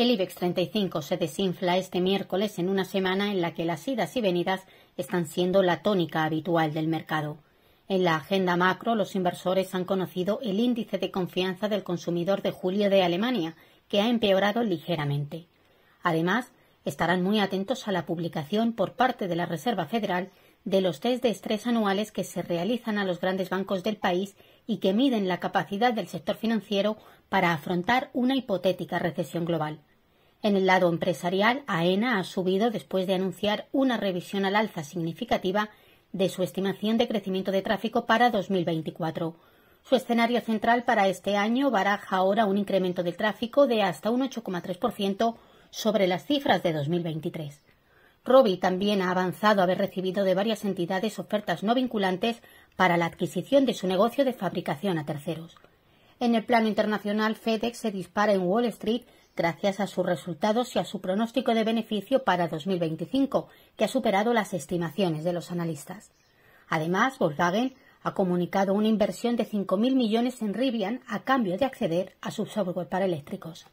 El IBEX 35 se desinfla este miércoles en una semana en la que las idas y venidas están siendo la tónica habitual del mercado. En la agenda macro, los inversores han conocido el índice de confianza del consumidor de julio de Alemania, que ha empeorado ligeramente. Además, estarán muy atentos a la publicación por parte de la Reserva Federal de los test de estrés anuales que se realizan a los grandes bancos del país y que miden la capacidad del sector financiero para afrontar una hipotética recesión global. En el lado empresarial, AENA ha subido después de anunciar una revisión al alza significativa de su estimación de crecimiento de tráfico para 2024. Su escenario central para este año baraja ahora un incremento del tráfico de hasta un 8,3% sobre las cifras de 2023. Robbie también ha avanzado haber recibido de varias entidades ofertas no vinculantes para la adquisición de su negocio de fabricación a terceros. En el plano internacional, FedEx se dispara en Wall Street gracias a sus resultados y a su pronóstico de beneficio para 2025, que ha superado las estimaciones de los analistas. Además, Volkswagen ha comunicado una inversión de 5.000 millones en Rivian a cambio de acceder a su software para eléctricos.